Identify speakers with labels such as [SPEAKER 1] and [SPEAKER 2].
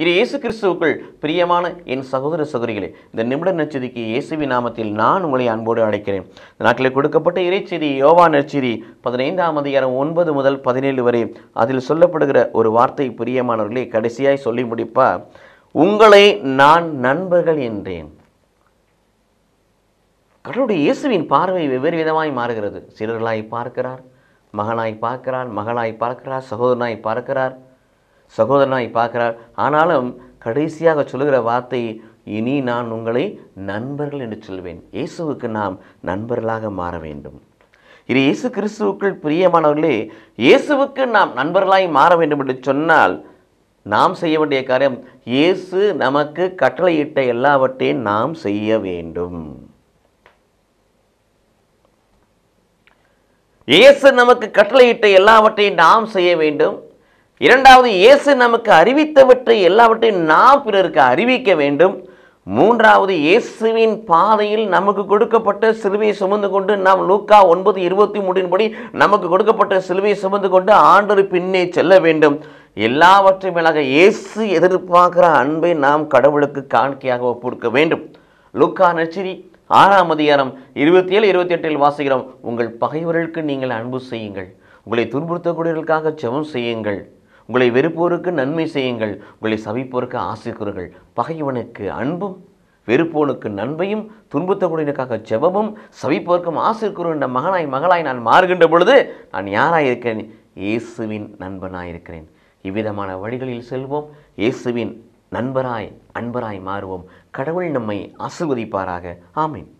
[SPEAKER 1] இது இயேசு கிறிஸ்துவுக்குள் பிரியமான என் சகோதர சகோதரிகளே இந்த நிமிட நச்சதிக்கு இயேசுவி நாமத்தில் நான் உங்களை அன்போடு அழைக்கிறேன் நாட்டில் கொடுக்கப்பட்ட இறைச்செய்தி யோவா நற்செய்தி பதினைந்தாம் அதிகாரம் ஒன்பது முதல் பதினேழு வரை அதில் சொல்லப்படுகிற ஒரு வார்த்தை பிரியமானவர்களே கடைசியாய் சொல்லி முடிப்பா உங்களை நான் நண்பர்கள் என்றேன் கடவுளுடைய இயேசுவின் பார்வை வெவ்வேறு விதமாய் மாறுகிறது சிறர்களாய் பார்க்கிறார் மகனாய் பார்க்கிறார் மகளாய் பார்க்கிறார் சகோதரனாய் பார்க்கிறார் சகோதரனாய் பார்க்கிறார் ஆனாலும் கடைசியாக சொல்லுகிற வார்த்தை இனி நான் உங்களை நண்பர்கள் என்று சொல்வேன் இயேசுவுக்கு நாம் நண்பர்களாக மாற வேண்டும் இது இயேசு கிறிஸ்துவுக்குள் பிரியமானவர்களே இயேசுவுக்கு நாம் நண்பர்களாய் மாற வேண்டும் என்று சொன்னால் நாம் செய்ய வேண்டிய காரியம் இயேசு நமக்கு கட்டளையிட்ட எல்லாவற்றையும் நாம் செய்ய வேண்டும் இயேசு நமக்கு கட்டளையிட்ட எல்லாவற்றையும் நாம் செய்ய வேண்டும் இரண்டாவது இயேசு நமக்கு அறிவித்தவற்றை எல்லாவற்றையும் நாம் பிறருக்கு அறிவிக்க வேண்டும் மூன்றாவது இயேசுவின் பாதையில் நமக்கு கொடுக்கப்பட்ட சிலுவையை சுமந்து கொண்டு நாம் லூக்கா ஒன்பது இருபத்தி மூன்றின்படி நமக்கு கொடுக்கப்பட்ட சிலுவையை சுமந்து கொண்டு ஆண்டொரு பின்னே செல்ல வேண்டும் எல்லாவற்றையும் மேலாக இயேசு எதிர்பார்க்கிற அன்பை நாம் கடவுளுக்கு காணிக்கையாக ஒப்புடுக்க வேண்டும் லூக்கா நச்சிரி ஆறாம் அதிகாரம் இருபத்தி ஏழு இருபத்தி எட்டில் வாசிக்கிறோம் உங்கள் பகைவர்களுக்கு நீங்கள் அன்பு செய்யுங்கள் உங்களை துன்புறுத்தக்கூடியவர்களுக்காக செவம் செய்யுங்கள் உங்களை வெறுப்போருக்கு நன்மை செய்யுங்கள் உங்களை சவிப்போருக்கு ஆசிரியர்கள் பகைவனுக்கு அன்பும் வெறுப்போனுக்கு நன்மையும் துன்பத்தக்கூடியனுக்காக செபமும் சவிப்போருக்கும் ஆசிரியர்கள் என்ற மகனாய் மகளாய் நான் மாறுகின்ற பொழுது நான் யாராய் இருக்கிறேன் இயேசுவின் நண்பனாய் இருக்கிறேன் இவ்விதமான வழிகளில் செல்வோம் இயேசுவின் நண்பராய் அன்பராய் மாறுவோம் கடவுள் நம்மை ஆசிர்வதிப்பாராக ஆமீன்